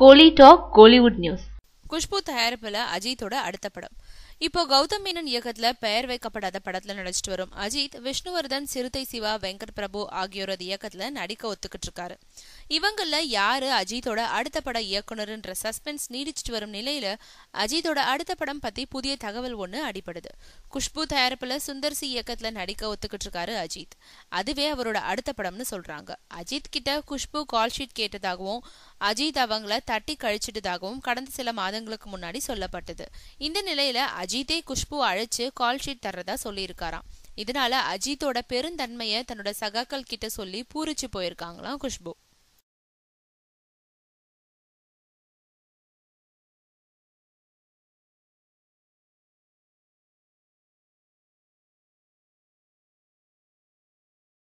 கோலி talk Kollywood news Khushbu தயாரிப்பில் அஜித்தோட அடுத்த படம் இப்போ கௌதம் மேனன் இயக்கத்துல பெயர் வைக்கப்படாத படத்துல நடிச்சிட்டு வரும் அஜித் விஷ்ணுவர்தன் சிறுத்தை சிவா வெங்கட் பிரபு ஆகியோரது இயக்கத்துல நடிக்க ஒத்துக்கிட்டு இருக்காரு இவங்கள யாரு அஜித்தோட அடுத்த பட இயக்குனருன்ற சஸ்பென்ஸ் நீடிச்சிட்டு வரும் நிலையில அஜித்தோட அடுத்த படம் பத்தி புதிய தகவல் ஒண்ணு அடிப்படுது குஷ்பு தயாரிப்புல சுந்தர் சி இயக்கத்துல நடிக்க ஒத்துக்கிட்டு இருக்காரு அஜித் அதுவே அவரோட அடுத்த படம்னு சொல்றாங்க அஜித் கிட்ட குஷ்பு கால் ஷீட் கேட்டதாகவும் அஜித் அவங்கள தட்டி கழிச்சிட்டதாகவும் கடந்த சில மாதங்களுக்கு முன்னாடி சொல்லப்பட்டது இந்த நிலையில அஜித்தே குஷ்பு அழைச்சு கால் ஷீட் தர்றதா சொல்லியிருக்காராம் இதனால அஜித்தோட பெருந்தன்மையை தன்னோட சகாக்கள் கிட்ட சொல்லி பூரிச்சு போயிருக்காங்களாம் குஷ்பு